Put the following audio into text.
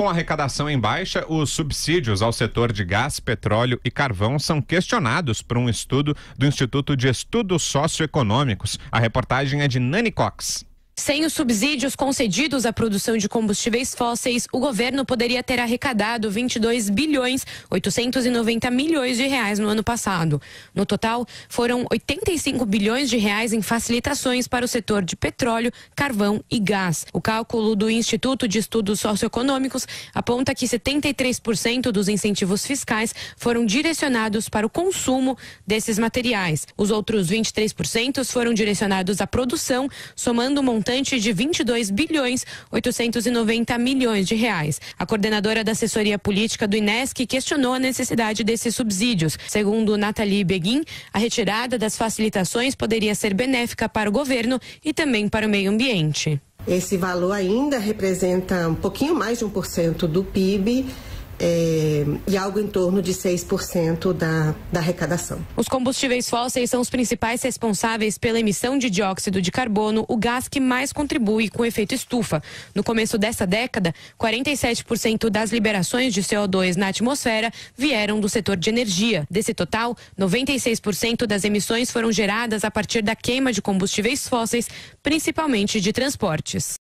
Com a arrecadação em baixa, os subsídios ao setor de gás, petróleo e carvão são questionados por um estudo do Instituto de Estudos Socioeconômicos. A reportagem é de Nani Cox. Sem os subsídios concedidos à produção de combustíveis fósseis, o governo poderia ter arrecadado 22 bilhões 890 milhões de reais no ano passado. No total, foram 85 bilhões de reais em facilitações para o setor de petróleo, carvão e gás. O cálculo do Instituto de Estudos Socioeconômicos aponta que 73% dos incentivos fiscais foram direcionados para o consumo desses materiais. Os outros 23% foram direcionados à produção, somando um montante montante de 22 bilhões 890 milhões de reais. A coordenadora da assessoria política do INESC questionou a necessidade desses subsídios. Segundo Nathalie Beguin, a retirada das facilitações poderia ser benéfica para o governo e também para o meio ambiente. Esse valor ainda representa um pouquinho mais de 1% do PIB é, e algo em torno de 6% da, da arrecadação. Os combustíveis fósseis são os principais responsáveis pela emissão de dióxido de carbono, o gás que mais contribui com o efeito estufa. No começo dessa década, 47% das liberações de CO2 na atmosfera vieram do setor de energia. Desse total, 96% das emissões foram geradas a partir da queima de combustíveis fósseis, principalmente de transportes.